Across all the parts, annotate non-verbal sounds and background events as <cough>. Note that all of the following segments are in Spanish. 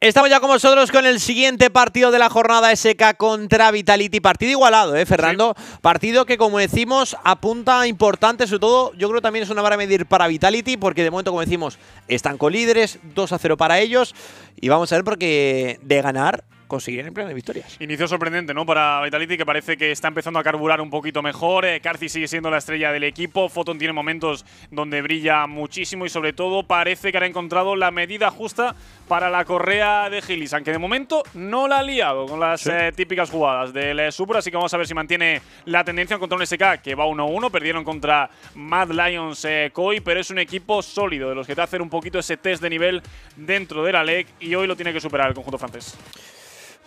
Estamos ya con vosotros con el siguiente partido de la jornada SK contra Vitality. Partido igualado, ¿eh, Fernando? Partido que, como decimos, apunta importante, sobre todo, yo creo que también es una vara a medir para Vitality, porque de momento, como decimos, están con líderes, 2 a 0 para ellos. Y vamos a ver, porque de ganar, conseguir en pleno de victorias. Inicio sorprendente, ¿no? Para Vitality, que parece que está empezando a carburar un poquito mejor. Eh, sigue siendo la estrella del equipo. Photon tiene momentos donde brilla muchísimo y, sobre todo, parece que ha encontrado la medida justa para la correa de Gilis, aunque de momento no la ha liado con las eh, típicas jugadas del eh, Super, así que vamos a ver si mantiene la tendencia contra un SK que va 1-1, perdieron contra Mad Lions eh, Koi, pero es un equipo sólido de los que te hace un poquito ese test de nivel dentro de la LEC y hoy lo tiene que superar el conjunto francés.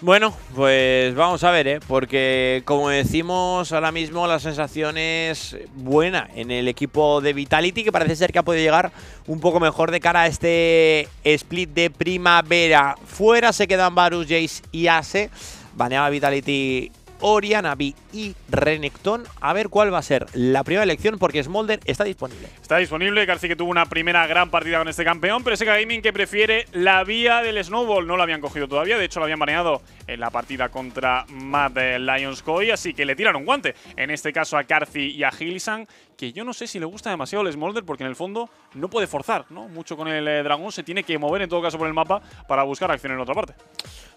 Bueno, pues vamos a ver, ¿eh? porque como decimos ahora mismo, la sensación es buena en el equipo de Vitality, que parece ser que ha podido llegar un poco mejor de cara a este split de primavera. Fuera se quedan Varus, Jace y Ace. Baneaba Vitality B y Renekton. A ver cuál va a ser la primera elección, porque Smolder está disponible. Está disponible, García que tuvo una primera gran partida con este campeón, pero ese Gaming que prefiere la vía del Snowball. No la habían cogido todavía, de hecho la habían baneado en la partida contra Mad Lions Coy, así que le tiran un guante. En este caso a Carci y a Gilisan, que yo no sé si le gusta demasiado el Smolder, porque en el fondo no puede forzar ¿no? mucho con el eh, dragón, se tiene que mover en todo caso por el mapa para buscar acción en otra parte.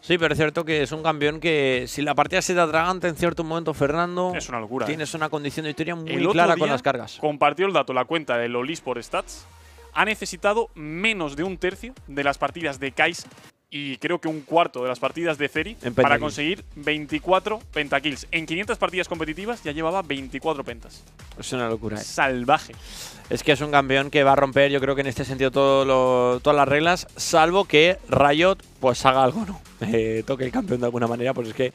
Sí, pero es cierto que es un campeón que si la partida se da dragante en cierto momento, Fernando, es una locura. Tienes ¿eh? una condición de historia muy clara con las cargas. Compartió el dato la cuenta de Lolis por Stats. Ha necesitado menos de un tercio de las partidas de Kais y creo que un cuarto de las partidas de Feri para conseguir 24 pentakills. En 500 partidas competitivas ya llevaba 24 pentas. Es una locura. Eh. Salvaje. Es que es un campeón que va a romper, yo creo que en este sentido, todas las reglas, salvo que Riot pues haga algo, ¿no? <laughs> Eh, toque el campeón de alguna manera, pues es que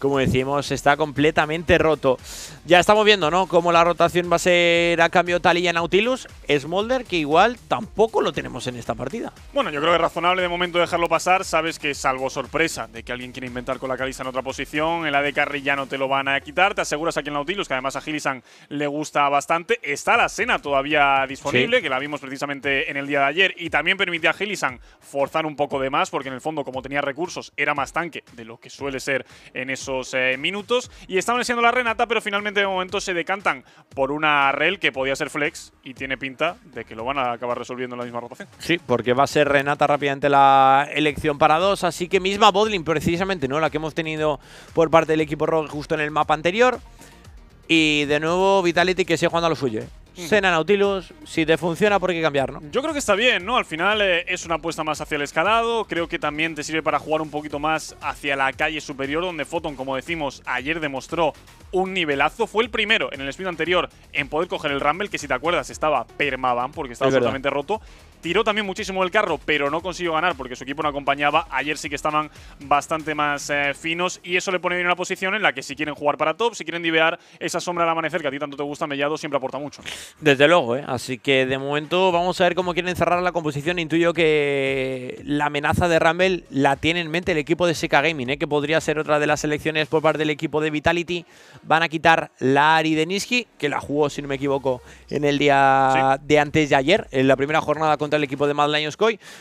como decimos, está completamente roto. Ya estamos viendo, ¿no? Cómo la rotación va a ser a cambio Talilla Nautilus. Smolder, que igual tampoco lo tenemos en esta partida. Bueno, yo creo que es razonable de momento dejarlo pasar. Sabes que, salvo sorpresa de que alguien quiera inventar con la caliza en otra posición, el AD Carry ya no te lo van a quitar. Te aseguras aquí en Nautilus, que además a Gilisan le gusta bastante. Está la cena todavía disponible, que la vimos precisamente en el día de ayer. Y también permite a Gilisan forzar un poco de más, porque en el fondo, como tenía recursos, era más tanque de lo que suele ser en eso. Eh, minutos y estaban siendo la Renata, pero finalmente de momento se decantan por una Rel que podía ser flex y tiene pinta de que lo van a acabar resolviendo en la misma rotación. Sí, porque va a ser Renata rápidamente la elección para dos, así que misma Bodlin precisamente, ¿no? La que hemos tenido por parte del equipo rojo justo en el mapa anterior. Y de nuevo Vitality que sigue jugando a lo suyo, ¿eh? Cena Nautilus, si te funciona, ¿por qué cambiarlo Yo creo que está bien, ¿no? Al final eh, es una apuesta más hacia el escalado, creo que también te sirve para jugar un poquito más hacia la calle superior, donde Photon, como decimos, ayer demostró un nivelazo. Fue el primero en el spin anterior en poder coger el Rumble, que si te acuerdas estaba permaban porque estaba totalmente roto tiró también muchísimo el carro, pero no consiguió ganar porque su equipo no acompañaba. Ayer sí que estaban bastante más eh, finos y eso le pone en una posición en la que si quieren jugar para top, si quieren divear esa sombra al amanecer que a ti tanto te gusta, Mellado siempre aporta mucho. Desde luego, ¿eh? así que de momento vamos a ver cómo quieren cerrar la composición. Intuyo que la amenaza de Rumble la tiene en mente el equipo de Seca Gaming, ¿eh? que podría ser otra de las selecciones por parte del equipo de Vitality. Van a quitar la Ari de Niski, que la jugó, si no me equivoco, en el día de antes de ayer, en la primera jornada con el equipo de Mad Lions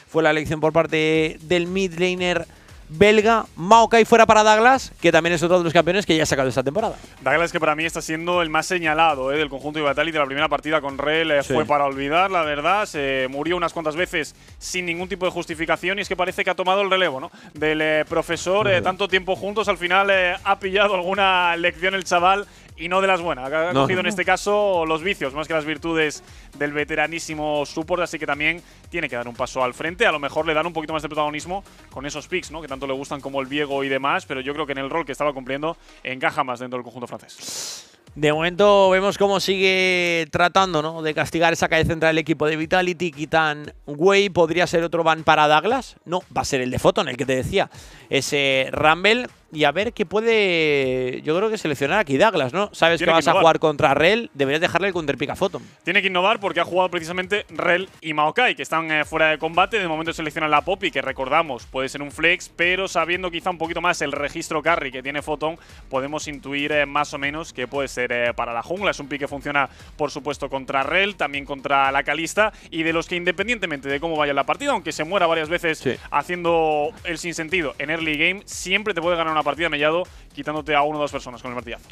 Fue la elección por parte del midlaner belga, Maokai fuera para Douglas, que también es otro de los campeones que ya ha sacado esta temporada. Douglas que para mí está siendo el más señalado eh, del conjunto de y de la primera partida con Rel eh, fue para olvidar, la verdad, se murió unas cuantas veces sin ningún tipo de justificación y es que parece que ha tomado el relevo ¿no? del eh, profesor, tanto tiempo juntos, al final ha pillado alguna lección el chaval y no de las buenas. Ha cogido en este caso los vicios más que las virtudes del veteranísimo support, así que también tiene que dar un paso al frente. A lo mejor le dan un poquito más de protagonismo con esos picks, ¿no? Que tanto le gustan como el Viego y demás, pero yo creo que en el rol que estaba cumpliendo encaja más dentro del conjunto francés. De momento vemos cómo sigue tratando ¿no? de castigar esa calle central del equipo de Vitality. Quitan Way, podría ser otro van para Douglas. No, va a ser el de Photon, el que te decía. Ese Rumble y a ver qué puede. Yo creo que seleccionar aquí Douglas, ¿no? Sabes que vas a jugar contra Rel, deberías dejarle el a Photon. Tiene que innovar porque ha jugado precisamente Rel y Maokai, que están eh, fuera de combate. De momento seleccionan la Poppy, que recordamos puede ser un flex, pero sabiendo quizá un poquito más el registro carry que tiene Photon, podemos intuir eh, más o menos que puede ser eh, para la jungla. Es un pique que funciona, por supuesto, contra Rel, también contra la Calista, y de los que independientemente de cómo vaya la partida, aunque se muera varias veces haciendo el sinsentido en early game, siempre te puede ganar una una partida mellado, quitándote a una o dos personas con el martillazo.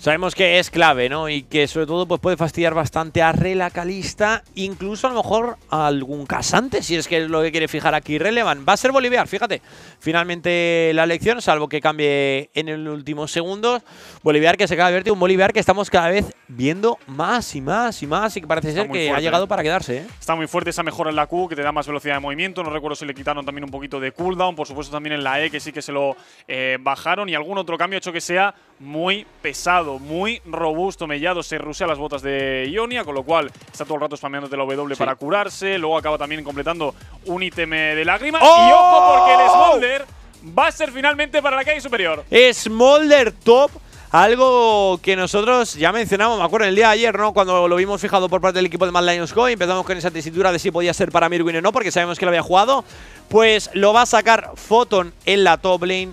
Sabemos que es clave, ¿no? Y que sobre todo pues, puede fastidiar bastante a Relacalista, incluso a lo mejor a algún casante, si es que es lo que quiere fijar aquí Relevan. Va a ser Boliviar, fíjate, finalmente la elección, salvo que cambie en el último segundo. Boliviar que se acaba de verte, un Boliviar que estamos cada vez viendo más y más y más y que parece ser que ha llegado para quedarse. ¿eh? Está muy fuerte esa mejora en la Q, que te da más velocidad de movimiento. No recuerdo si le quitaron también un poquito de cooldown, por supuesto también en la E, que sí que se lo eh, bajaron. Y algún otro cambio ha hecho que sea muy pesado muy robusto Mellado, se rusea las botas de Ionia, con lo cual está todo el rato de la W para curarse, luego acaba también completando un ítem eh, de lágrimas. ¡Oh! Y ojo porque el Smolder va a ser finalmente para la calle superior. Smolder top. Algo que nosotros ya mencionamos, me acuerdo, el día de ayer, ¿no? Cuando lo vimos fijado por parte del equipo de Mad Lions Go, empezamos con esa tesitura de si podía ser para Mirwin o no, porque sabemos que lo había jugado. Pues lo va a sacar Photon en la top lane.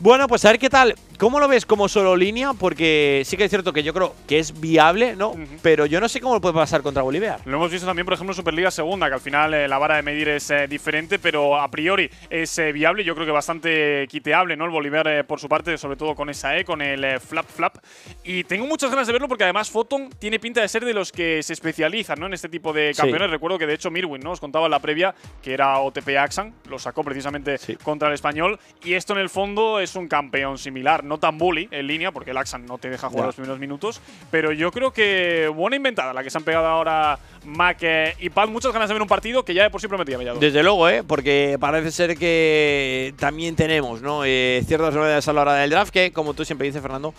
Bueno, pues a ver qué tal. ¿Cómo lo ves como solo línea? Porque sí que es cierto que yo creo que es viable, ¿no? Pero yo no sé cómo lo puede pasar contra Bolívar. Lo hemos visto también, por ejemplo, en Superliga Segunda, que al final eh, la vara de medir es eh, diferente, pero a priori es eh, viable. Yo creo que bastante quiteable, ¿no? El Bolívar, por su parte, sobre todo con esa E, con el flap flap. Y tengo muchas ganas de verlo porque además Photon tiene pinta de ser de los que se especializan, ¿no? En este tipo de campeones. Recuerdo que de hecho Mirwin, ¿no? Os contaba en la previa que era OTP Axan, lo sacó precisamente contra el español. Y esto en el fondo es un campeón similar, no tan bully en línea, porque el Axan no te deja jugar los primeros minutos. Pero yo creo que buena inventada la que se han pegado ahora Mac eh, y Paz. Muchas ganas de ver un partido que ya de por sí prometía Desde luego, ¿eh? porque parece ser que también tenemos ¿no? Eh, ciertas novedades a la hora del draft, que como tú siempre dices, Fernando,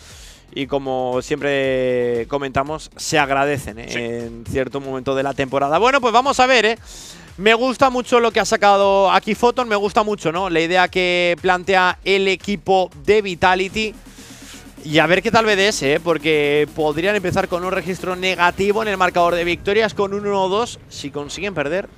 y como siempre comentamos, se agradecen ¿eh? en cierto momento de la temporada. Bueno, pues vamos a ver, ¿eh? Me gusta mucho lo que ha sacado aquí Photon, me gusta mucho, ¿no? La idea que plantea el equipo de Vitality. Y a ver qué tal BDS, ¿eh? porque podrían empezar con un registro negativo en el marcador de victorias con 1-2 si consiguen perder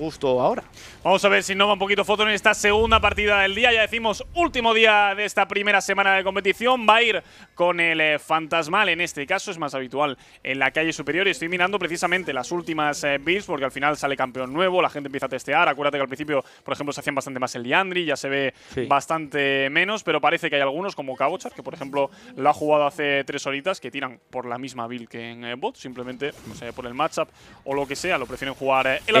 justo ahora. Vamos a ver si no va un poquito foto en esta segunda partida del día. Ya decimos, último día de esta primera semana de competición. Va a ir con el eh, Fantasmal, en este caso es más habitual en la calle superior. Y estoy mirando precisamente las últimas bills eh, builds, porque al final sale campeón nuevo, la gente empieza a testear. Acuérdate que al principio, por ejemplo, se hacían bastante más el Liandri, ya se ve bastante menos, pero parece que hay algunos, como Cabochar, que por ejemplo lo ha jugado hace tres horitas, que tiran por la misma build que en eh, bot, simplemente no sé, por el matchup o lo que sea, lo prefieren jugar el la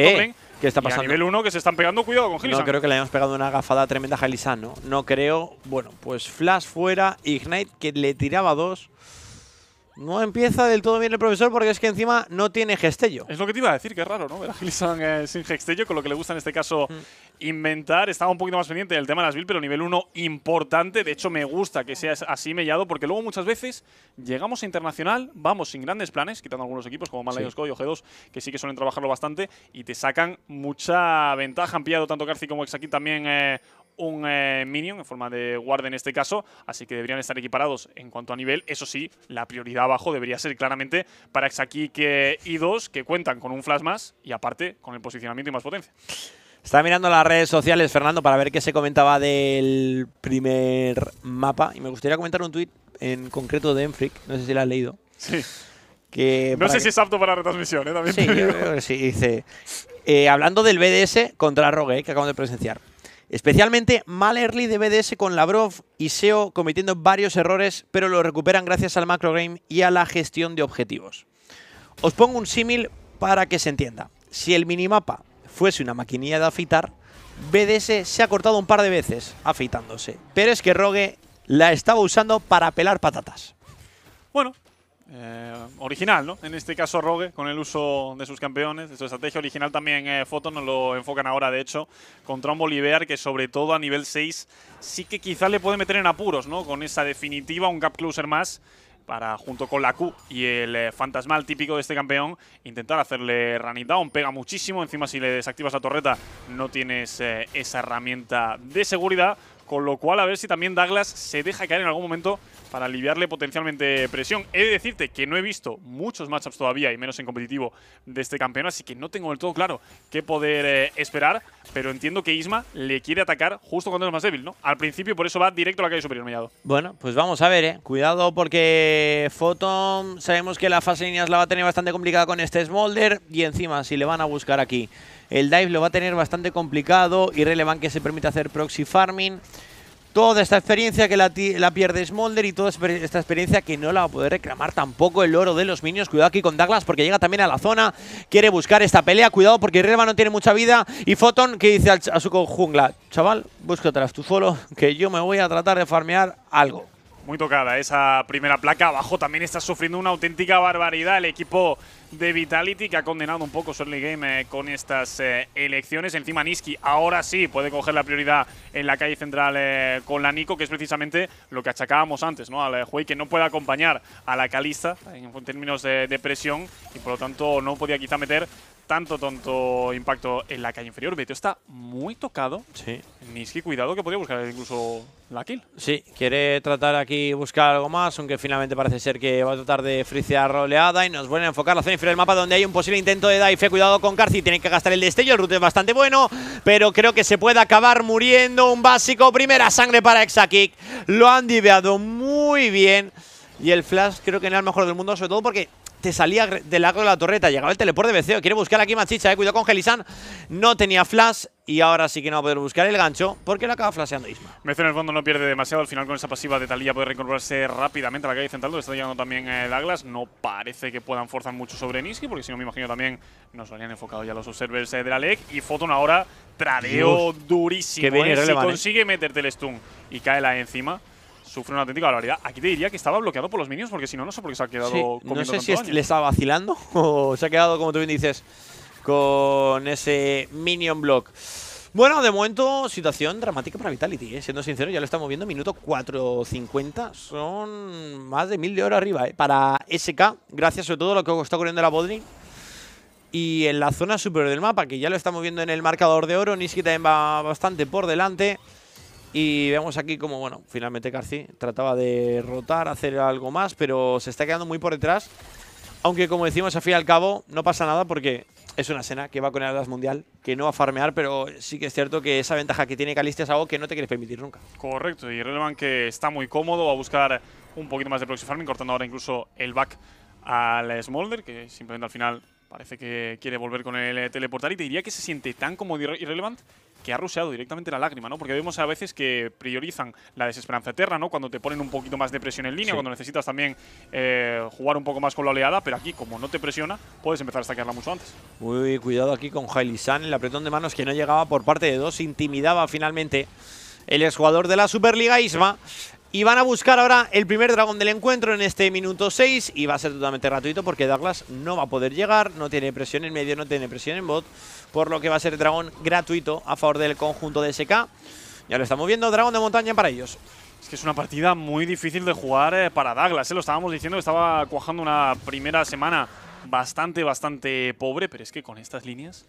está pasando. Y a 1 que se están pegando, cuidado con Gilisan. No creo que le hayamos pegado una gafada tremenda a Gilisan, ¿no? No creo. Bueno, pues Flash fuera, Ignite que le tiraba dos. No empieza del todo bien el profesor porque es que encima no tiene gestello. Es lo que te iba a decir, que es raro, ¿no? Ver a Gilson eh, sin gestello, con lo que le gusta en este caso mm. inventar. Estaba un poquito más pendiente del tema de las Bill, pero nivel 1 importante. De hecho, me gusta que sea así mellado porque luego muchas veces llegamos a internacional, vamos sin grandes planes, quitando algunos equipos como Malayos sí. y G2, que sí que suelen trabajarlo bastante y te sacan mucha ventaja. Han pillado tanto Carci como Exaki también eh, un eh, minion en forma de guarda en este caso, así que deberían estar equiparados en cuanto a nivel. Eso sí, la prioridad abajo debería ser claramente para que y 2 eh, que cuentan con un flash más y aparte con el posicionamiento y más potencia. Estaba mirando las redes sociales, Fernando, para ver qué se comentaba del primer mapa. Y me gustaría comentar un tweet en concreto de Enfric. No sé si lo has leído. Sí. no sé si es apto para retransmisión, ¿eh? sí, Dice, eh, hablando del BDS contra Rogue, que acabamos de presenciar. Especialmente mal early de BDS con Lavrov y SEO cometiendo varios errores, pero lo recuperan gracias al macro game y a la gestión de objetivos. Os pongo un símil para que se entienda. Si el minimapa fuese una maquinilla de afeitar, BDS se ha cortado un par de veces afeitándose. Pero es que Rogue la estaba usando para pelar patatas. Bueno, eh, original, ¿no? En este caso Rogue, con el uso de sus campeones, de su estrategia original también eh, Foto nos lo enfocan ahora, de hecho, contra un Bolivar, que sobre todo a nivel 6 sí que quizá le puede meter en apuros, ¿no? Con esa definitiva, un gap closer más para, junto con la Q y el eh, fantasmal típico de este campeón, intentar hacerle running down. Pega muchísimo, encima si le desactivas la torreta no tienes eh, esa herramienta de seguridad, con lo cual a ver si también Douglas se deja caer en algún momento para aliviarle potencialmente presión. He de decirte que no he visto muchos matchups todavía, y menos en competitivo, de este campeón, así que no tengo del todo claro qué poder eh, esperar, pero entiendo que Isma le quiere atacar justo cuando es más débil, ¿no? Al principio, por eso va directo a la calle superior, Mellado. Bueno, pues vamos a ver, ¿eh? Cuidado porque Photon, sabemos que la fase de líneas la va a tener bastante complicada con este Smolder, y encima, si le van a buscar aquí el dive lo va a tener bastante complicado. Irrelevant que se permite hacer proxy farming. Toda esta experiencia que la, pierde Smolder y toda esta experiencia que no la va a poder reclamar tampoco el oro de los minions. Cuidado aquí con Douglas porque llega también a la zona, quiere buscar esta pelea. Cuidado porque Irrelevant no tiene mucha vida y Photon que dice a su jungla, chaval, atrás tú solo que yo me voy a tratar de farmear algo. Muy tocada esa primera placa, abajo también está sufriendo una auténtica barbaridad el equipo de Vitality que ha condenado un poco su early game eh, con estas eh, elecciones. Encima Niski ahora sí puede coger la prioridad en la calle central eh, con la Nico, que es precisamente lo que achacábamos antes, ¿no? Al Huey que no puede acompañar a la Calista en, términos de, de, presión y por lo tanto no podía quizá meter tanto, tonto impacto en la calle inferior. Beto está muy tocado. Sí. Niski, cuidado que podría buscar incluso la kill. Sí, quiere tratar aquí buscar algo más, aunque finalmente parece ser que va a tratar de frisear roleada y nos vuelve a enfocar la zona inferior del mapa donde hay un posible intento de fe Cuidado con Carci, tiene que gastar el destello, el root es bastante bueno, pero creo que se puede acabar muriendo un básico. Primera sangre para Exakick, lo han diveado muy bien y el flash creo que no es el mejor del mundo, sobre todo porque te salía del agro de la torreta. Llegaba el teleport de Beceo. Quiere buscar aquí Machicha, eh, Cuidado con Gelisan. No tenía flash. Y ahora sí que no va a poder buscar el gancho porque lo acaba flasheando Isma. en el fondo no pierde demasiado. Al final con esa pasiva de Talía puede reincorporarse rápidamente a la calle central. Lo está llegando también el eh, Douglas. No parece que puedan forzar mucho sobre Niski porque si no me imagino también nos habían enfocado ya los observers eh, de la LEC. Y Photon ahora tradeo durísimo. Que consigue meterte el stun y cae la e encima sufre una auténtica barbaridad. Aquí te diría que estaba bloqueado por los minions, porque si no, no sé por qué se ha quedado sí, No sé si le estaba vacilando <laughs> o se ha quedado, como tú bien dices, con ese minion block. Bueno, de momento, situación dramática para Vitality, ¿eh? siendo sincero, ya lo estamos viendo, minuto 4.50, son más de mil de oro arriba ¿eh? para SK, gracias sobre todo a lo que está ocurriendo en la Bodrin. Y en la zona superior del mapa, que ya lo estamos viendo en el marcador de oro, Niski también va bastante por delante. Y vemos aquí como, bueno, finalmente Carci trataba de rotar, hacer algo más, pero se está quedando muy por detrás. Aunque, como decimos, a fin al cabo, no pasa nada porque es una escena que va con el Atlas Mundial, que no va a farmear, pero sí que es cierto que esa ventaja que tiene Calistia es algo que no te quieres permitir nunca. Correcto, y relevante que está muy cómodo, va a buscar un poquito más de proxy farming, cortando ahora incluso el back al Smolder, que simplemente al final parece que quiere volver con el teleportar y te diría que se siente tan cómodo Irrelevant que ha ruseado directamente la lágrima, ¿no? Porque vemos a veces que priorizan la desesperanza eterna, ¿no? Cuando te ponen un poquito más de presión en línea, cuando necesitas también eh, jugar un poco más con la oleada, pero aquí, como no te presiona, puedes empezar a sacarla mucho antes. Muy cuidado aquí con Hailey San, el apretón de manos que no llegaba por parte de dos, intimidaba finalmente el exjugador de la Superliga Isma. Y van a buscar ahora el primer dragón del encuentro en este minuto 6 y va a ser totalmente gratuito porque Douglas no va a poder llegar, no tiene presión en medio, no tiene presión en bot, por lo que va a ser dragón gratuito a favor del conjunto de SK. Ya lo estamos viendo, dragón de montaña para ellos. Es que es una partida muy difícil de jugar eh, para Douglas, eh. lo estábamos diciendo estaba cuajando una primera semana bastante, bastante pobre, pero es que con estas líneas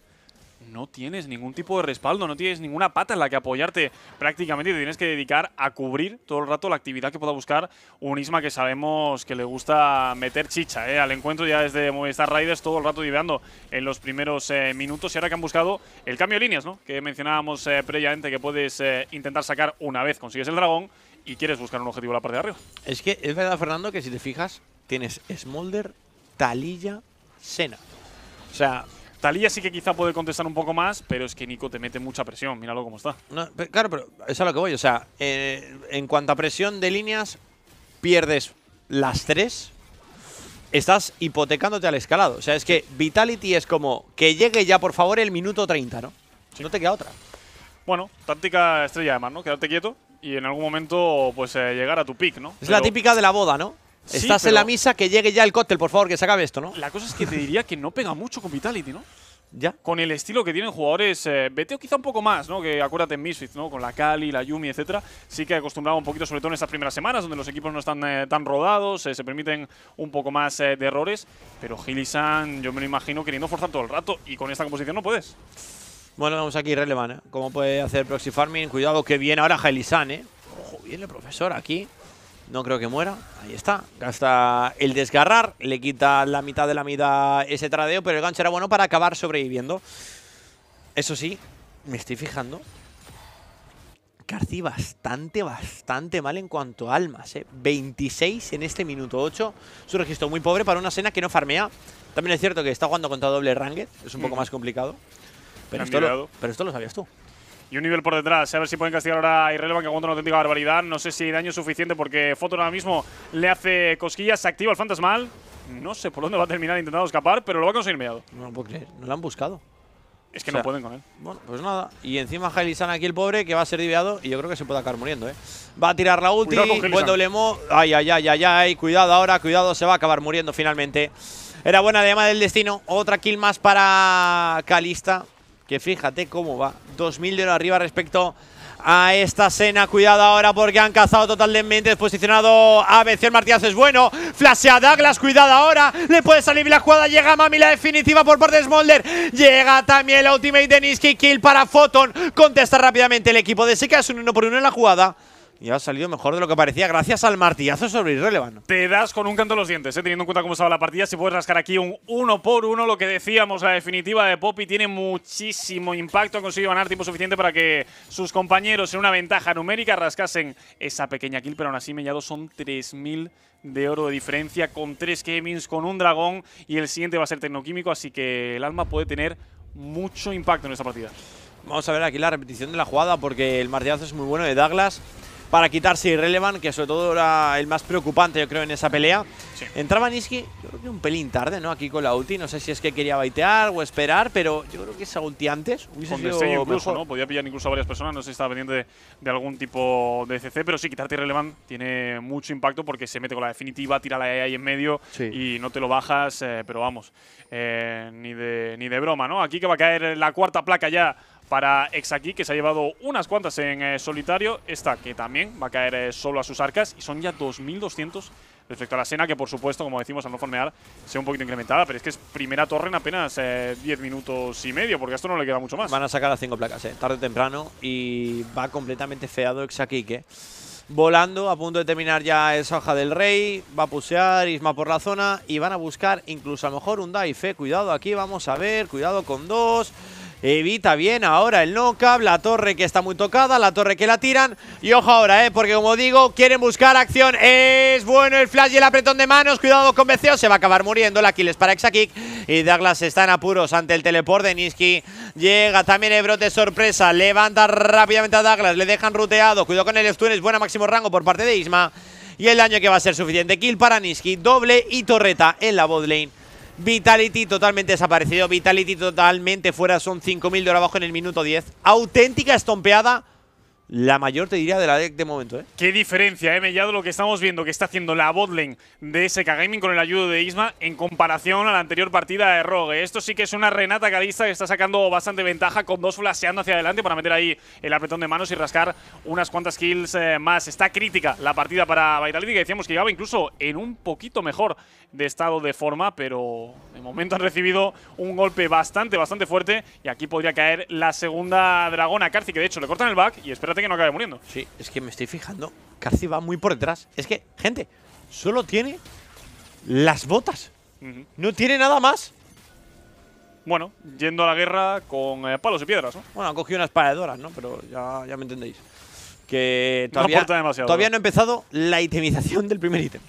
no tienes ningún tipo de respaldo, no tienes ninguna pata en la que apoyarte prácticamente. Te tienes que dedicar a cubrir todo el rato la actividad que pueda buscar un Isma que sabemos que le gusta meter chicha ¿eh? al encuentro ya desde Movistar Raiders todo el rato divagando en los primeros eh, minutos. Y ahora que han buscado el cambio de líneas, ¿no? que mencionábamos eh, previamente que puedes intentar sacar una vez consigues el dragón y quieres buscar un objetivo en la parte de arriba. Es que es verdad, Fernando, que si te fijas, tienes Smolder, Talilla, Sena. O sea, Talía sí que quizá puede contestar un poco más, pero es que Nico te mete mucha presión, míralo cómo está. claro, pero es a lo que voy, o sea, eh, en cuanto a presión de líneas, pierdes las tres, estás hipotecándote al escalado. O sea, es que Vitality es como que llegue ya, por favor, el minuto 30, ¿no? No te queda otra. Bueno, táctica estrella además, ¿no? Quedarte quieto y en algún momento, pues, eh, llegar a tu pick, ¿no? Es la típica de la boda, ¿no? Estás en la misa, que llegue ya el cóctel, por favor, que se acabe esto, ¿no? La cosa es que te diría que no pega mucho con Vitality, ¿no? ¿Ya? Con el estilo que tienen jugadores, eh, vete BTO quizá un poco más, ¿no? Que acuérdate en Misfits, ¿no? Con la Kali, la Yumi, etcétera. Sí que acostumbraba, un poquito, sobre todo en estas primeras semanas, donde los equipos no están eh, tan rodados, eh, se permiten un poco más de errores. Pero Gilisan, yo me lo imagino queriendo forzar todo el rato y con esta composición no puedes. Bueno, vamos aquí, relevante. ¿Cómo puede hacer Proxy Farming? Cuidado que viene ahora Gilisan, ¿eh? Ojo, viene el profesor aquí. No creo que muera. Ahí está. Gasta el desgarrar. Le quita la mitad de la mitad ese tradeo. Pero el gancho era bueno para acabar sobreviviendo. Eso sí, me estoy fijando. Carci bastante, bastante mal en cuanto a almas. ¿eh? 26 en este minuto 8. Su registro muy pobre para una cena que no farmea. También es cierto que está jugando contra doble ranked. Es un poco más complicado. Pero pero esto lo sabías tú y un nivel por detrás. A ver si pueden castigar ahora a Irrelevant, que aguanta una auténtica barbaridad. No sé si daño suficiente porque Foto ahora mismo le hace cosquillas. Se activa el fantasmal. No sé por dónde va a terminar intentando escapar, pero lo va a conseguir mediado. No lo han buscado. Es que no pueden con él. Bueno, pues nada. Y encima Jailisan aquí el pobre, que va a ser diviado y yo creo que se puede acabar muriendo, ¿eh? Va a tirar la ulti, buen doble mo. Ay, ay, ay, ay, ay. Cuidado ahora, cuidado, se va a acabar muriendo finalmente. Era buena de del destino. Otra kill más para Calista. Que fíjate cómo va. 2.000 de arriba respecto a esta cena. Cuidado ahora porque han cazado totalmente. posicionado a El Martínez. es bueno. a Douglas. Cuidado ahora. Le puede salir la jugada. Llega Mami la definitiva por parte de Smolder. Llega también la ultimate de Niski. Kill para Photon. Contesta rápidamente el equipo de Sika Es un 1 por 1 en la jugada. Y ha salido mejor de lo que parecía, gracias al martillazo sobre Irrelevant. Te das con un canto los dientes, eh, teniendo en cuenta cómo estaba la partida. Si puedes rascar aquí un uno por uno, lo que decíamos, la definitiva de Poppy tiene muchísimo impacto. Ha conseguido ganar tiempo suficiente para que sus compañeros en una ventaja numérica rascasen esa pequeña kill, pero aún así Mellado son 3.000 de oro de diferencia con tres gamings, con un dragón y el siguiente va a ser tecnoquímico, así que el alma puede tener mucho impacto en esta partida. Vamos a ver aquí la repetición de la jugada porque el martillazo es muy bueno de Douglas para quitarse Irrelevant, que sobre todo era el más preocupante, yo creo, en esa pelea. Entraba Niski, yo creo que un pelín tarde, ¿no? Aquí con la ulti, no sé si es que quería baitear o esperar, pero yo creo que esa ulti antes hubiese incluso, ¿no? Podía pillar incluso a varias personas, no sé si estaba pendiente de, algún tipo de CC, pero sí, quitarte Irrelevant tiene mucho impacto porque se mete con la definitiva, tira la E en medio y no te lo bajas, eh, pero vamos, eh, ni, de, ni de broma, ¿no? Aquí que va a caer la cuarta placa ya para Exaki, que se ha llevado unas cuantas en eh, solitario. Esta que también va a caer eh, solo a sus arcas. Y son ya 2.200 respecto a la cena que por supuesto, como decimos, al no formear, sea un poquito incrementada. Pero es que es primera torre en apenas 10 eh, minutos y medio, porque a esto no le queda mucho más. Van a sacar a cinco placas, tarde o temprano. Y va completamente feado Exaki, que volando, a punto de terminar ya esa hoja del rey, va a pusear Isma por la zona y van a buscar incluso a lo mejor un dive, cuidado aquí, vamos a ver, cuidado con dos, Evita bien ahora el no la torre que está muy tocada, la torre que la tiran. Y ojo ahora, eh, porque como digo, quieren buscar acción. Es bueno el flash y el apretón de manos. Cuidado con BCO, se va a acabar muriendo. La es para Exakick. Y Douglas está en apuros ante el teleport de Niski. Llega también el brote sorpresa. Levanta rápidamente a Douglas, le dejan ruteado. Cuidado con el es buena máximo rango por parte de Isma. Y el daño que va a ser suficiente. Kill para Niski, doble y torreta en la bot lane Vitality totalmente desaparecido. Vitality totalmente fuera. Son 5.000 de abajo en el minuto 10. Auténtica estompeada la mayor, te diría, de la deck de momento. ¿eh? Qué diferencia, eh, Mellado, lo que estamos viendo que está haciendo la botlane de SK Gaming con el ayudo de Isma en comparación a la anterior partida de Rogue. Esto sí que es una Renata Cadista que está sacando bastante ventaja con dos flasheando hacia adelante para meter ahí el apretón de manos y rascar unas cuantas kills eh, más. Está crítica la partida para Vitality, que decíamos que llevaba incluso en un poquito mejor de estado de forma, pero de momento han recibido un golpe bastante, bastante fuerte y aquí podría caer la segunda dragona que de hecho le cortan el back y espérate que no acabe muriendo. Sí, es que me estoy fijando. casi va muy por detrás. Es que, gente, solo tiene las botas. No tiene nada más. Bueno, yendo a la guerra con eh, palos y piedras, ¿no? Bueno, han cogido unas paladoras, ¿no? Pero ya, ya me entendéis. Que todavía no, todavía no ha empezado la itemización del primer ítem.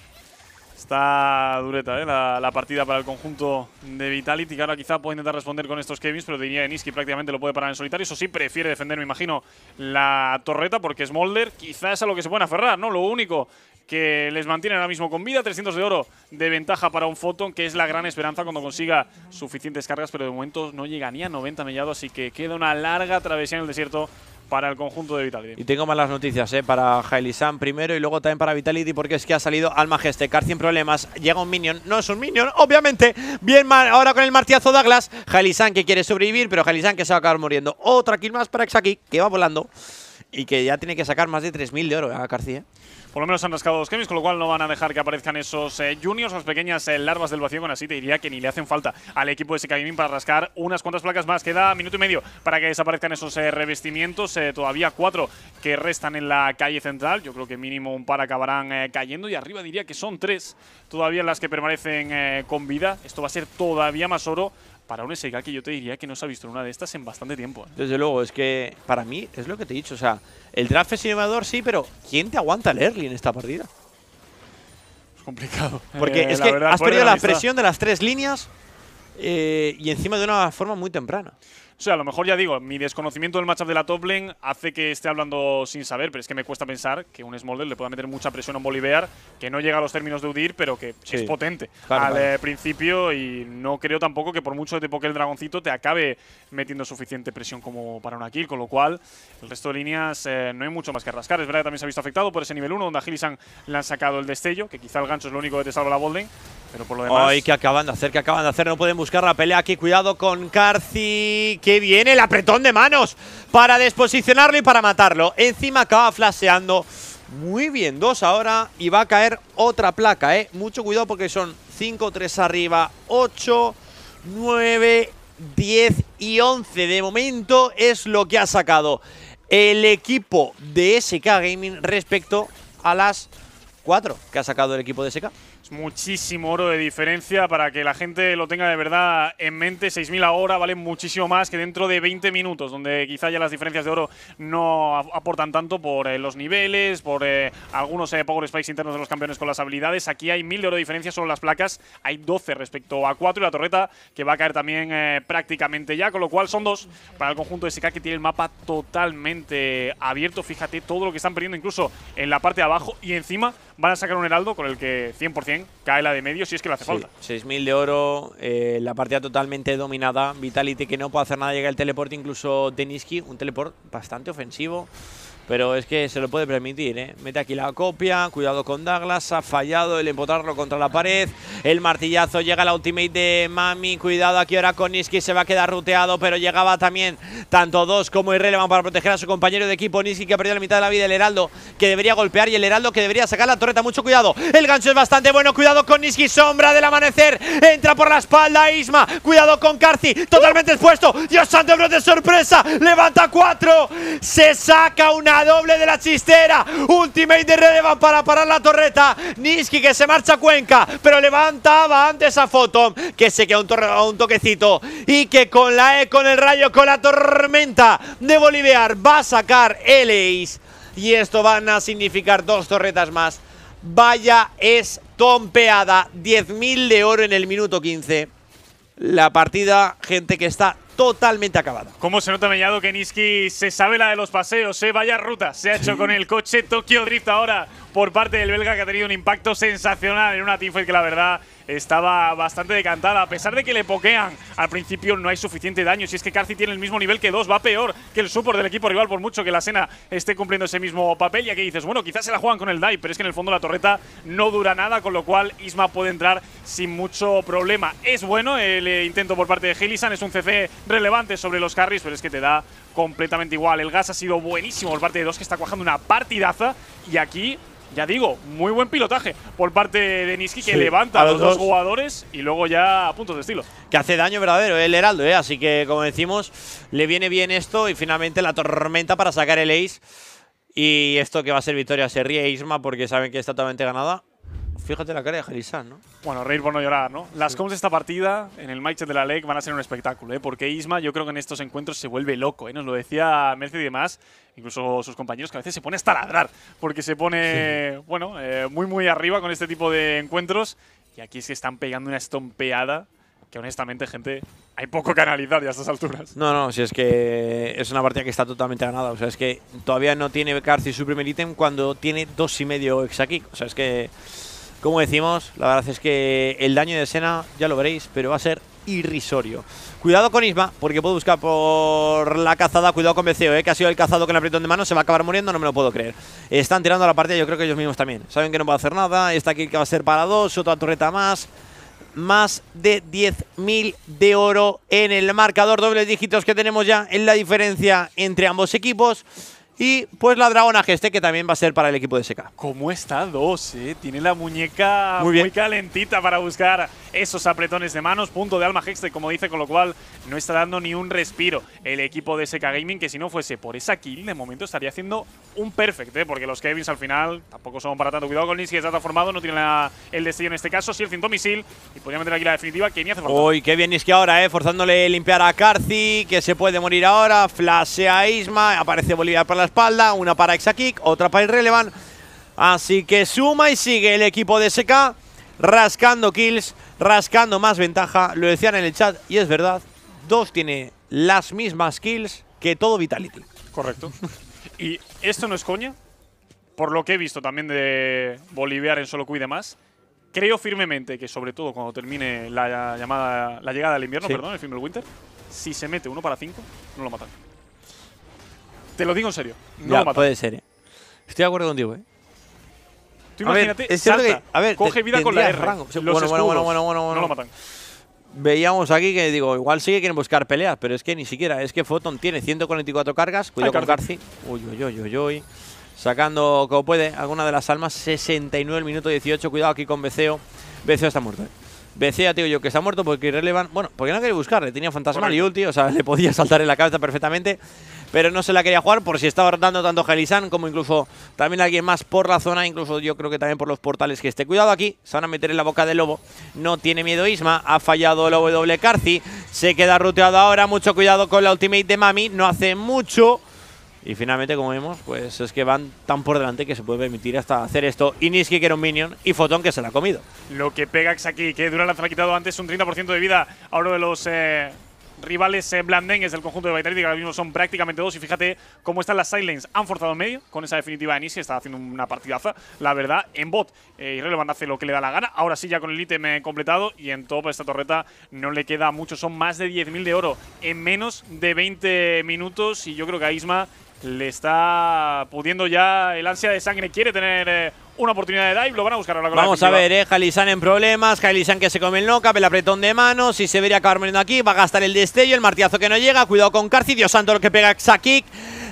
Está dureta eh, la, partida para el conjunto de Vitality, que ahora quizá puede intentar responder con estos Kevins, pero diría que Niski prácticamente lo puede parar en solitario. Eso sí, prefiere defender, me imagino, la torreta, porque Smolder quizás es a lo que se pueden aferrar, ¿no? Lo único que les mantiene ahora mismo con vida, 300 de oro de ventaja para un Photon, que es la gran esperanza cuando consiga suficientes cargas, pero de momento no llega ni a 90 mellado, así que queda una larga travesía en el desierto para el conjunto de Vitality. Y tengo malas noticias ¿eh? para jalisan primero y luego también para Vitality porque es que ha salido al Majestecar sin problemas. Llega un minion, no es un minion, obviamente. Bien mal, ahora con el martillazo Douglas. Aglas que quiere sobrevivir, pero jalisan que se va a acabar muriendo. Otra kill más para Xaki que va volando y que ya tiene que sacar más de 3.000 de oro ah, a ¿eh? Por lo menos han rascado dos kemis, con lo cual no van a dejar que aparezcan esos eh, juniors, las pequeñas eh, larvas del vacío. Bueno, así te diría que ni le hacen falta al equipo de Sekaimin para rascar unas cuantas placas más. Queda minuto y medio para que desaparezcan esos eh, revestimientos. todavía cuatro que restan en la calle central. Yo creo que mínimo un par acabarán cayendo. Y arriba diría que son tres todavía las que permanecen con vida. Esto va a ser todavía más oro para un SK que yo te diría que no se ha visto una de estas en bastante tiempo. ¿eh? Desde luego, es que para mí es lo que te he dicho. O sea, el draft es innovador, sí, pero ¿quién te aguanta el early en esta partida? Es complicado. Porque eh, es que has perdido la, presión de las tres líneas eh, y encima de una forma muy temprana sea, a lo mejor ya digo, mi desconocimiento del matchup de la top hace que esté hablando sin saber, pero es que me cuesta pensar que un Smolder le pueda meter mucha presión a un Bolivar que no llega a los términos de Udir, pero que es potente al eh, principio y no creo tampoco que por mucho de que el dragoncito te acabe metiendo suficiente presión como para una kill, con lo cual el resto de líneas eh, no hay mucho más que rascar. Es verdad que también se ha visto afectado por ese nivel 1, donde a Gilisan le han sacado el destello, que quizá el gancho es lo único que te salva la Bolden. pero por lo demás... Ay, que acaban de hacer, que acaban de hacer, no pueden buscar la pelea aquí, cuidado con Carci, que viene el apretón de manos para desposicionarlo y para matarlo. Encima acaba flaseando. Muy bien, dos ahora y va a caer otra placa, ¿eh? Mucho cuidado porque son 5, 3 arriba, 8, 9, 10 y 11. De momento es lo que ha sacado el equipo de SK Gaming respecto a las 4 que ha sacado el equipo de SK. Es muchísimo oro de diferencia para que la gente lo tenga de verdad en mente. 6.000 ahora valen muchísimo más que dentro de 20 minutos, donde quizá ya las diferencias de oro no aportan tanto por eh, los niveles, por eh, algunos eh, Power Spikes internos de los campeones con las habilidades. Aquí hay 1.000 de oro de diferencia solo las placas. Hay 12 respecto a 4 y la torreta que va a caer también prácticamente ya, con lo cual son dos para el conjunto de SK que tiene el mapa totalmente abierto. Fíjate todo lo que están perdiendo incluso en la parte de abajo y encima van a sacar un heraldo con el que 100% cae la de medio si es que le hace falta. 6.000 de oro, eh, la partida totalmente dominada, Vitality que no puede hacer nada, llega el teleport incluso teniski un teleport bastante ofensivo. Pero es que se lo puede permitir, ¿eh? Mete aquí la copia, cuidado con Douglas, ha fallado el empotrarlo contra la pared. El martillazo llega la ultimate de Mami, cuidado aquí ahora con Niski, se va a quedar ruteado, pero llegaba también tanto dos como Irrelevant para proteger a su compañero de equipo. Niski que ha perdido la mitad de la vida, el Heraldo que debería golpear y el Heraldo que debería sacar la torreta, mucho cuidado. El gancho es bastante bueno, cuidado con Niski, sombra del amanecer, entra por la espalda Isma, cuidado con Carci, totalmente expuesto. Dios santo, bro, de sorpresa, levanta cuatro, se saca una doble de la chistera, ultimate de Relevan para parar la torreta, Niski que se marcha a Cuenca, pero levantaba antes a Photon, que se queda un, toquecito y que con la E, con el rayo, con la tormenta de Boliviar va a sacar el ace y esto van a significar dos torretas más. Vaya estompeada, 10.000 de oro en el minuto 15. La partida, gente que está totalmente acabada. Como se nota, Mellado, que Niski se sabe la de los paseos, ¿eh? Vaya ruta se ha hecho con el coche Tokyo Drift ahora por parte del belga, que ha tenido un impacto sensacional en una teamfight que la verdad estaba bastante decantada. A pesar de que le pokean, al principio no hay suficiente daño. Si es que Carci tiene el mismo nivel que dos va peor que el support del equipo rival, por mucho que la Sena esté cumpliendo ese mismo papel. Ya que dices, bueno, quizás se la juegan con el dive, pero es que en el fondo la torreta no dura nada, con lo cual Isma puede entrar sin mucho problema. Es bueno el eh, intento por parte de Helisan, es un CC relevante sobre los carries, pero es que te da completamente igual. El gas ha sido buenísimo por parte de dos, que está cuajando una partidaza. Y aquí ya digo, muy buen pilotaje por parte de Niski que levanta a los, dos jugadores y luego ya a puntos de estilo. Que hace daño verdadero eh, el Heraldo, ¿eh? así que como decimos, le viene bien esto y finalmente la tormenta para sacar el ace. Y esto que va a ser victoria, se ríe Isma porque saben que está totalmente ganada. Fíjate la cara de Jerisan, ¿no? Bueno, reír por no llorar, ¿no? Las cons de esta partida en el match de la LEC van a ser un espectáculo, ¿eh? Porque Isma yo creo que en estos encuentros se vuelve loco, ¿eh? Nos lo decía Merced y demás, incluso sus compañeros, que a veces se pone hasta ladrar, porque se pone, bueno, eh, muy muy arriba con este tipo de encuentros. Y aquí es que están pegando una estompeada que honestamente, gente, hay poco que analizar ya a estas alturas. No, no, si es que es una partida que está totalmente ganada. O sea, es que todavía no tiene Carci su primer ítem cuando tiene dos y medio ex aquí. O sea, es que como decimos, la verdad es que el daño de escena ya lo veréis, pero va a ser irrisorio. Cuidado con Isma, porque puedo buscar por la cazada. Cuidado con Beceo, ¿eh? que ha sido el cazado con el apretón de mano. Se va a acabar muriendo, no me lo puedo creer. Están tirando a la partida, yo creo que ellos mismos también. Saben que no va a hacer nada. Esta aquí que va a ser para dos, otra torreta más. Más de 10.000 de oro en el marcador. Dobles dígitos que tenemos ya en la diferencia entre ambos equipos. Y pues la Dragona Geste, que también va a ser para el equipo de SK. ¿Cómo está dos, eh? Tiene la muñeca muy, calentita para buscar esos apretones de manos. Punto de alma Geste, como dice, con lo cual no está dando ni un respiro el equipo de SK Gaming, que si no fuese por esa kill, de momento estaría haciendo un perfect, eh, porque los Kevins al final tampoco son para tanto. Cuidado con Nisqy que está formado, no tiene el destello en este caso. Sí, el cinto misil, y podría meter aquí la definitiva, que ni hace falta. Uy, qué bien ahora, ¿eh? forzándole limpiar a Carci, que se puede morir ahora. Flashea Isma, aparece Bolivia para la la espalda, una para Exakick, otra para Irrelevant. Así que suma y sigue el equipo de SK, rascando kills, rascando más ventaja. Lo decían en el chat y es verdad, dos tiene las mismas kills que todo Vitality. Correcto. y esto no es coña, por lo que he visto también de Boliviar en solo cuide más Creo firmemente que, sobre todo cuando termine la llamada, la llegada del invierno, perdón, el final winter, si se mete uno para cinco, no lo matan. Te lo digo en serio. No Puede ser. ¿eh? Estoy de acuerdo contigo, eh. imagínate, a ver, coge vida con la R. bueno, bueno, bueno, bueno, No lo matan. Veíamos aquí que, digo, igual sí que quieren buscar peleas, pero es que ni siquiera. Es que Photon tiene 144 cargas. Cuidado con Garci. Uy, uy, uy, uy, uy. Sacando, como puede, alguna de las almas. 69 minutos minuto 18. Cuidado aquí con Beceo. Beceo está muerto, eh. Becea, tío, yo que está muerto porque Irrelevant. Bueno, porque no quería buscarle, tenía fantasma y ulti, o sea, <laughs> le podía saltar en la cabeza perfectamente pero no se la quería jugar por si estaba dando tanto Gelizán como incluso también alguien más por la zona, incluso yo creo que también por los portales que esté. Cuidado aquí, se van a meter en la boca del Lobo, no tiene miedo Isma, ha fallado el W Carci, se queda ruteado ahora, mucho cuidado con la ultimate de Mami, no hace mucho... Y finalmente, como vemos, pues es que van tan por delante que se puede permitir hasta hacer esto. Y que era un minion, y Fotón, que se la ha comido. Lo que pega aquí, que dura le ha quitado antes un 30% de vida a uno de los eh, rivales es el conjunto de Vitality, que ahora mismo son prácticamente dos. Y fíjate cómo están las Silence Han forzado en medio con esa definitiva de Nisi. Está haciendo una partidaza, la verdad, en bot. Eh, Irrelevant hace lo que le da la gana. Ahora sí, ya con el ítem eh, completado. Y en top, esta torreta no le queda mucho. Son más de 10.000 de oro en menos de 20 minutos. Y yo creo que a Isma le está pudiendo ya el ansia de sangre. Quiere tener eh, una oportunidad de dive. Lo van a buscar Vamos a ver, eh. Jalisan en problemas. Jalisan que se come el knock-up, el apretón de manos. Si se vería acabar muriendo aquí, va a gastar el destello. El martillazo que no llega. Cuidado con Carci. Dios santo lo que pega Xakik.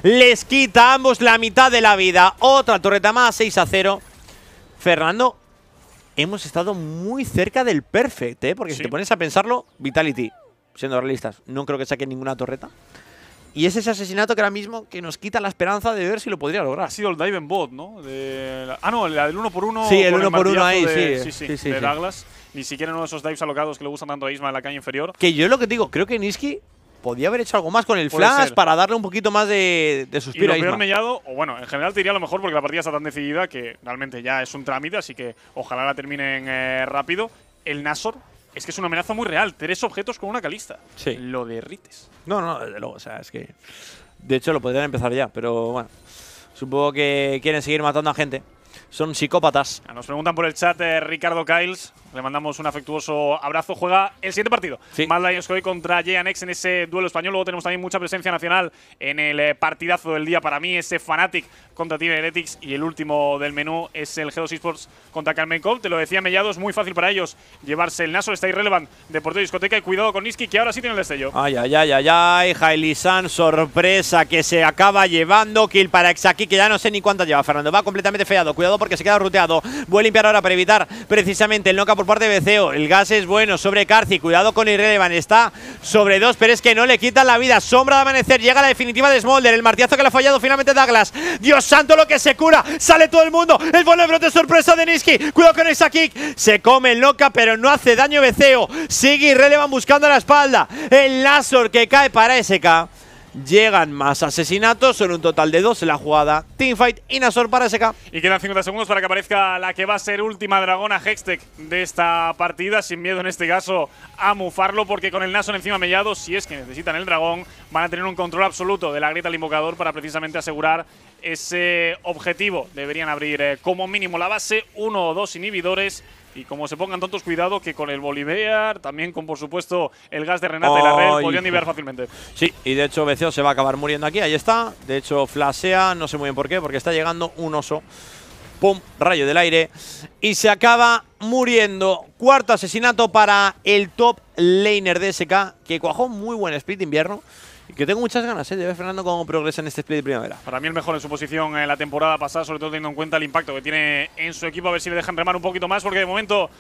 Les quita a ambos la mitad de la vida. Otra torreta más, 6 a 0. Fernando, hemos estado muy cerca del perfect, ¿eh? Porque si te pones a pensarlo, Vitality, siendo realistas, no creo que saquen ninguna torreta. Y es ese asesinato que ahora mismo que nos quita la esperanza de ver si lo podría lograr. Ha sido el dive en bot, ¿no? ah, no, la del 1 por 1 Sí, el 1 por 1 ahí, sí, sí, sí, De Douglas. Ni siquiera uno de esos dives alocados que le gustan tanto a Isma en la calle inferior. Que yo lo que digo, creo que Niski podía haber hecho algo más con el flash para darle un poquito más de, de suspiro. Y lo o bueno, en general te diría lo mejor porque la partida está tan decidida que realmente ya es un trámite, así que ojalá la terminen eh, rápido. El Nasor es que es una amenaza muy real. Tres objetos con una calista, Sí. Lo derrites. No, no, desde luego. O sea, es que. De hecho, lo podrían empezar ya, pero bueno. Supongo que quieren seguir matando a gente son psicópatas. Nos preguntan por el chat Ricardo Kiles. Le mandamos un afectuoso abrazo. Juega el siguiente partido. Sí. Mad Lions contra J&X en ese duelo español. Luego tenemos también mucha presencia nacional en el eh, partidazo del día. Para mí, ese Fanatic contra Team Y el último del menú es el G2 Esports contra Carmen Te lo decía Mellado, es muy fácil para ellos llevarse el Naso. Está irrelevante. Deportivo de Discoteca. Y cuidado con Niski, que ahora sí tiene el destello. Ay, ay, ay, ay, ay. Haile San, sorpresa que se acaba llevando. Kill para Exaki, que ya no sé ni cuánto lleva, Fernando. Va completamente feado. Cuidado porque se queda ruteado. Voy a limpiar ahora para evitar precisamente el noca por parte de Beceo. El gas es bueno sobre Carci. Cuidado con Irrelevant. Está sobre dos, pero es que no le quitan la vida. Sombra de amanecer. Llega la definitiva de Smolder. El martillazo que le ha fallado finalmente Douglas. Dios santo lo que se cura. Sale todo el mundo. El bono de brote sorpresa de Niski. Cuidado con esa kick. Se come el noca, pero no hace daño Beceo. Sigue Irrelevant buscando la espalda. El Lazor que cae para SK. Llegan más asesinatos, son un total de dos en la jugada. Teamfight, Inasor para SK. Y quedan 50 segundos para que aparezca la que va a ser última dragona Hextech de esta partida. Sin miedo en este caso a mufarlo, porque con el Nasor encima mellado, si es que necesitan el dragón, van a tener un control absoluto de la grieta al invocador para precisamente asegurar ese objetivo. Deberían abrir eh, como mínimo la base, uno o dos inhibidores. Y como se pongan tontos, cuidado que con el Bolivar, también con por supuesto el gas de Renata y la Red, podrían nivelar fácilmente. Sí, y de hecho BCO se va a acabar muriendo aquí, ahí está. De hecho, flasea, no sé muy bien por qué, porque está llegando un oso. ¡Pum! Rayo del aire. Y se acaba muriendo. Cuarto asesinato para el top laner de SK, que cuajó muy buen split invierno que tengo muchas ganas ¿eh? de ver Fernando cómo progresa en este split de primavera. Para mí el mejor en su posición en la temporada pasada, sobre todo teniendo en cuenta el impacto que tiene en su equipo. A ver si le dejan remar un poquito más, porque de momento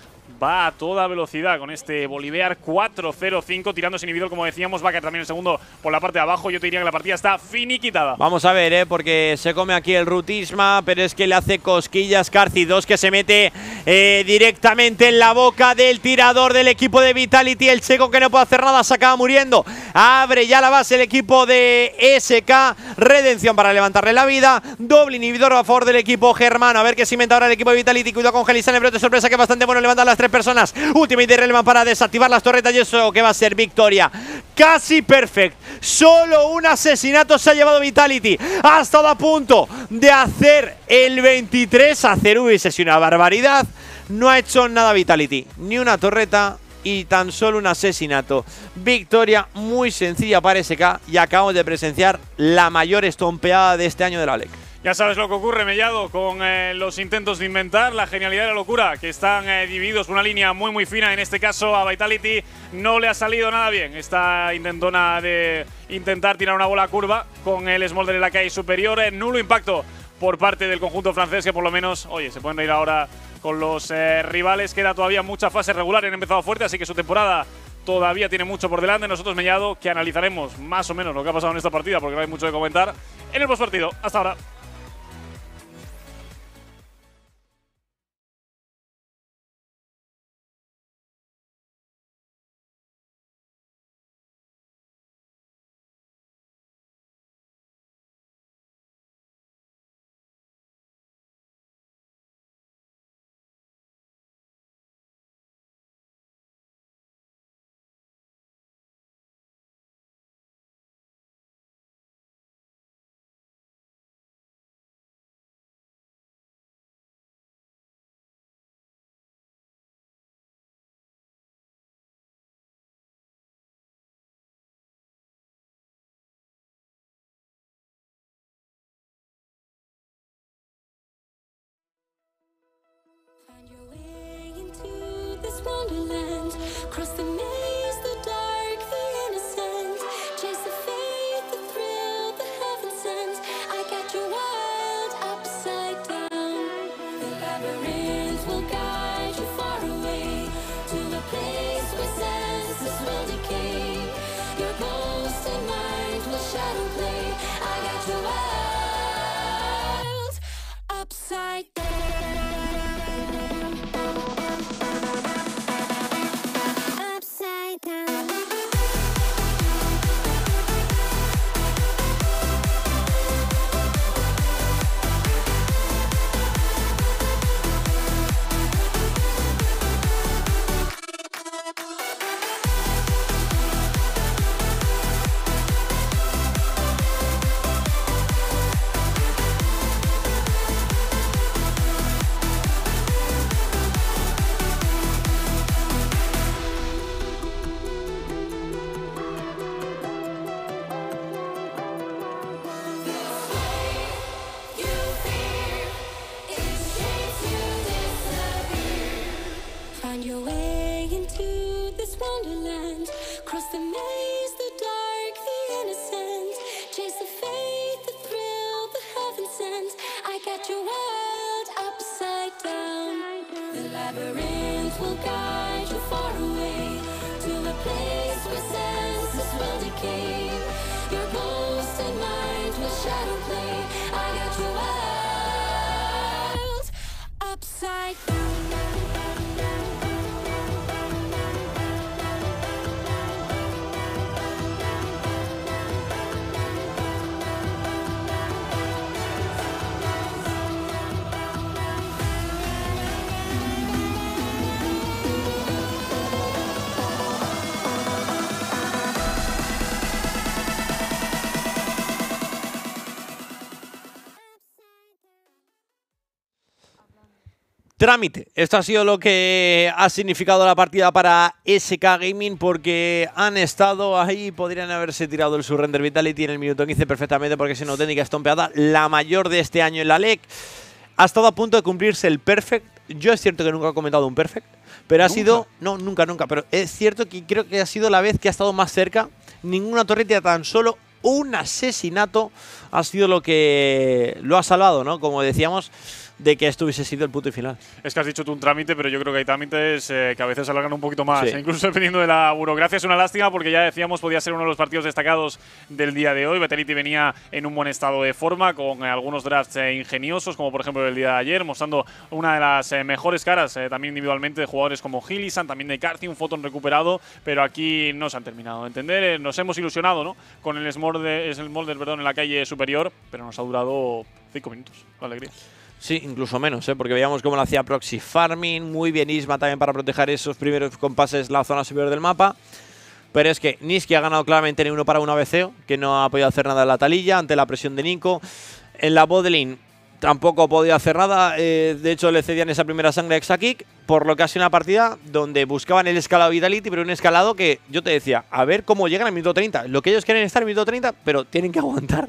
va a toda velocidad con este Bolivar 4-0-5, tirando sin inhibidor, como decíamos, va a también el segundo por la parte de abajo. Yo te diría que la partida está finiquitada. Vamos a ver, ¿eh? porque se come aquí el rutisma, pero es que le hace cosquillas Carci 2 que se mete eh, directamente en la boca del tirador del equipo de Vitality. El checo que no puede hacer nada, se acaba muriendo. Abre ya la base el equipo de SK. Redención para levantarle la vida. Doble inhibidor a favor del equipo germano. A ver qué se inventa ahora el equipo de Vitality. Cuidado con Gelisane. El brote sorpresa que es bastante bueno. Levantan las tres personas. Ultimate de para desactivar las torretas. Y eso que va a ser victoria. Casi perfecto. Solo un asesinato se ha llevado Vitality. Ha estado a punto de hacer el 23 a 0. Hubiese una barbaridad. No ha hecho nada Vitality. Ni una torreta y tan solo un asesinato. Victoria muy sencilla para SK y acabamos de presenciar la mayor estompeada de este año de la Alec. Ya sabes lo que ocurre, Mellado, con eh, los intentos de inventar, la genialidad y la locura, que están eh, divididos una línea muy, muy fina. En este caso, a Vitality no le ha salido nada bien esta intentona de intentar tirar una bola curva con el Smolder en la calle superior. Eh, nulo impacto por parte del conjunto francés, que por lo menos, oye, se pueden ir ahora con los eh, rivales. Queda todavía mucha fase regular, han empezado fuerte, así que su temporada todavía tiene mucho por delante. Nosotros, Meñado, que analizaremos más o menos lo que ha pasado en esta partida, porque no hay mucho que comentar, en el postpartido. Hasta ahora. across the trámite. Esto ha sido lo que ha significado la partida para SK Gaming porque han estado ahí, podrían haberse tirado el surrender Vitality en el minuto 15 perfectamente porque es una auténtica estompeada, la mayor de este año en la LEC. Ha estado a punto de cumplirse el perfect. Yo es cierto que nunca he comentado un perfect, pero ha sido... No, nunca, nunca, pero es cierto que creo que ha sido la vez que ha estado más cerca. Ninguna torreta, tan solo un asesinato ha sido lo que lo ha salvado, ¿no? Como decíamos, de que esto hubiese sido el punto y final. Es que has dicho tú un trámite, pero yo creo que hay trámites eh, que a veces alargan un poquito más, eh, incluso <laughs> dependiendo de la burocracia. Es una lástima porque ya decíamos podía ser uno de los partidos destacados del día de hoy. bateriti venía en un buen estado de forma, con eh, algunos drafts ingeniosos, como por ejemplo el día de ayer, mostrando una de las mejores caras también individualmente de jugadores como Gillisan, también de Carthy, un fotón recuperado, pero aquí no se han terminado de entender. nos hemos ilusionado ¿no? con el Smolder, perdón, en la calle superior, pero nos ha durado cinco minutos la alegría. Sí, incluso menos, ¿eh? porque veíamos cómo lo hacía Proxy Farming, muy bien Isma también para proteger esos primeros compases la zona superior del mapa. Pero es que Niski ha ganado claramente en uno para uno ABCO, que no ha podido hacer nada en la talilla ante la presión de Nico. En la Bodelin tampoco ha podido hacer nada, eh, de hecho le cedían esa primera sangre a Exakick, por lo que ha sido una partida donde buscaban el escalado Vitality, pero un escalado que yo te decía, a ver cómo llegan al minuto 30. Lo que ellos quieren estar en el minuto 30, pero tienen que aguantar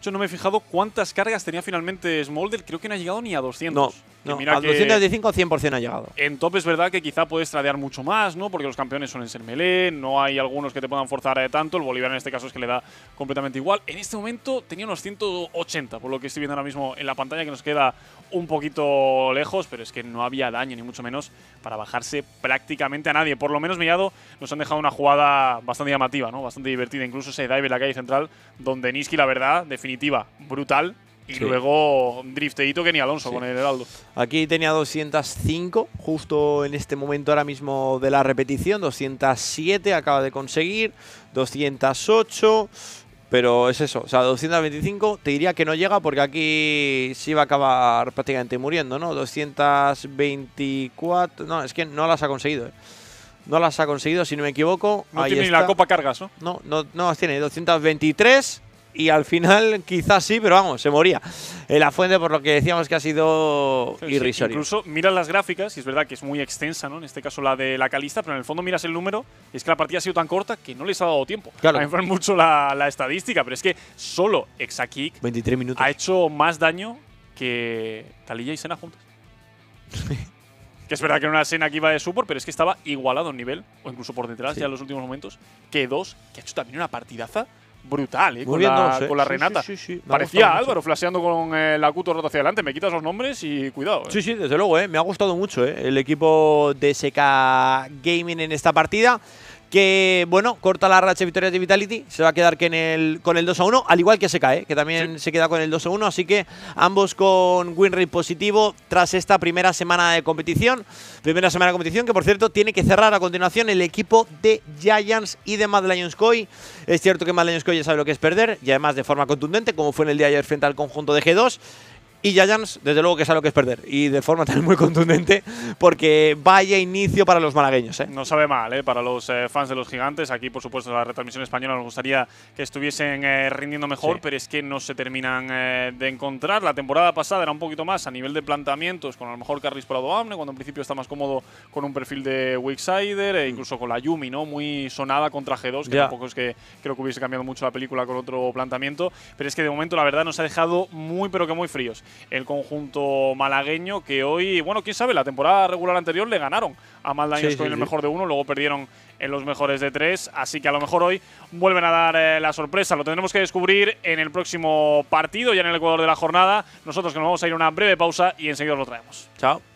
hecho, no me he fijado cuántas cargas tenía finalmente Smolder. Creo que no ha llegado ni a 200 al 100% ha llegado. En top es verdad que quizá puedes tradear mucho más, ¿no? Porque los campeones suelen ser melee, no hay algunos que te puedan forzar tanto. El Bolívar en este caso es que le da completamente igual. En este momento tenía unos 180, por lo que estoy viendo ahora mismo en la pantalla, que nos queda un poquito lejos, pero es que no había daño, ni mucho menos, para bajarse prácticamente a nadie. Por lo menos mirado nos han dejado una jugada bastante llamativa, ¿no? Bastante divertida. Incluso ese dive en la calle central, donde Niski, la verdad, definitiva, brutal y luego un que ni Alonso con el Heraldo. Aquí tenía 205, justo en este momento ahora mismo de la repetición. 207 acaba de conseguir, 208. Pero es eso, o sea, 225 te diría que no llega porque aquí se iba a acabar prácticamente muriendo, ¿no? 224, no, es que no las ha conseguido, ¿eh? No las ha conseguido, si no me equivoco. No tiene la copa cargas, ¿no? No, no, no las tiene, 223 y al final quizás sí, pero vamos, se moría. Eh, la fuente, por lo que decíamos que ha sido irrisorio. incluso miras las gráficas, y es verdad que es muy extensa, ¿no? En este caso la de la calista, pero en el fondo miras el número, y es que la partida ha sido tan corta que no les ha dado tiempo. Claro. me enfriar mucho la, estadística, pero es que solo Exakick 23 minutos. ha hecho más daño que Talilla y Sena juntos. <laughs> que es verdad que en una escena que iba de support, pero es que estaba igualado en nivel, o incluso por detrás ya en los últimos momentos, que dos, que ha hecho también una partidaza brutal, ¿eh? con, la, Renata. Parecía Álvaro flasheando con el eh, acuto roto hacia adelante. Me quitas los nombres y cuidado. ¿eh? Sí, sí, desde luego, ¿eh? me ha gustado mucho el equipo de SK Gaming en esta partida que, bueno, corta la racha de victorias de Vitality, se va a quedar que en el, con el 2 a 1, al igual que se cae, ¿eh? que también se queda con el 2 a 1, así que ambos con win rate positivo tras esta primera semana de competición. Primera semana de competición que, por cierto, tiene que cerrar a continuación el equipo de Giants y de Mad Lions Es cierto que Mad Lions ya sabe lo que es perder y además de forma contundente, como fue en el día de ayer frente al conjunto de G2. Y Giants, desde luego que sabe lo que es perder. Y de forma también muy contundente, porque vaya inicio para los malagueños. ¿eh? No sabe mal, ¿eh? para los eh, fans de los gigantes. Aquí, por supuesto, la retransmisión española nos gustaría que estuviesen eh, rindiendo mejor, pero es que no se terminan de encontrar. La temporada pasada era un poquito más a nivel de planteamientos, con a lo mejor Carlis por Amne, cuando en principio está más cómodo con un perfil de Wicksider e mm. incluso con la Yumi, ¿no? muy sonada contra G2, que tampoco es que creo que hubiese cambiado mucho la película con otro planteamiento. Pero es que de momento, la verdad, nos ha dejado muy, pero que muy fríos el conjunto malagueño, que hoy, bueno, quién sabe, la temporada regular anterior le ganaron a Maldaños en el mejor de uno, luego perdieron en los mejores de tres, así que a lo mejor hoy vuelven a dar eh, la sorpresa. Lo tendremos que descubrir en el próximo partido, ya en el Ecuador de la jornada. Nosotros que nos vamos a ir a una breve pausa y enseguida lo traemos. Chao.